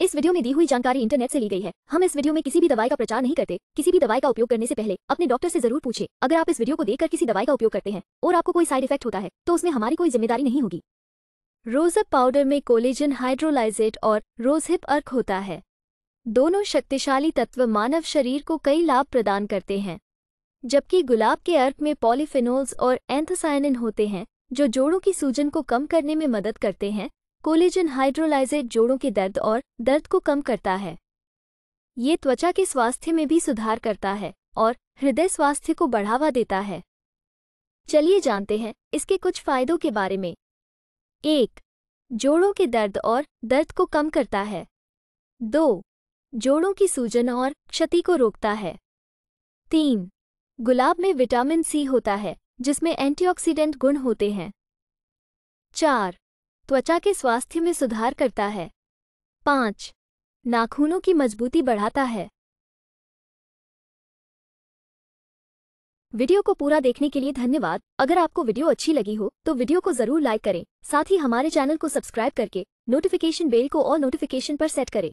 इस वीडियो में दी हुई जानकारी इंटरनेट से ली गई है हम इस वीडियो में किसी भी दवाई का प्रचार नहीं करते किसी भी दवाई का उपयोग करने से पहले अपने डॉक्टर से जरूर पूछे अगर आप इस वीडियो को देखकर किसी दवाई का उपयोग करते हैं और आपको कोई साइड इफेक्ट होता है तो उसमें हमारी कोई जिम्मेदारी नहीं होगी रोजअप पाउडर में कोलेजन हाइड्रोलाइजेट और रोजहिप अर्क होता है दोनों शक्तिशाली तत्व मानव शरीर को कई लाभ प्रदान करते हैं जबकि गुलाब के अर्क में पॉलीफिनोल्स और एंथोसाइनिन होते हैं जो जोड़ों की सूजन को कम करने में मदद करते हैं कोलेजन हाइड्रोलाइजेड जोड़ों के दर्द और दर्द को कम करता है ये त्वचा के स्वास्थ्य में भी सुधार करता है और हृदय स्वास्थ्य को बढ़ावा देता है चलिए जानते हैं इसके कुछ फायदों के बारे में एक जोड़ों के दर्द और दर्द को कम करता है दो जोड़ों की सूजन और क्षति को रोकता है तीन गुलाब में विटामिन सी होता है जिसमें एंटीऑक्सीडेंट गुण होते हैं चार त्वचा के स्वास्थ्य में सुधार करता है पाँच नाखूनों की मजबूती बढ़ाता है वीडियो को पूरा देखने के लिए धन्यवाद अगर आपको वीडियो अच्छी लगी हो तो वीडियो को जरूर लाइक करें साथ ही हमारे चैनल को सब्सक्राइब करके नोटिफिकेशन बेल को और नोटिफिकेशन पर सेट करें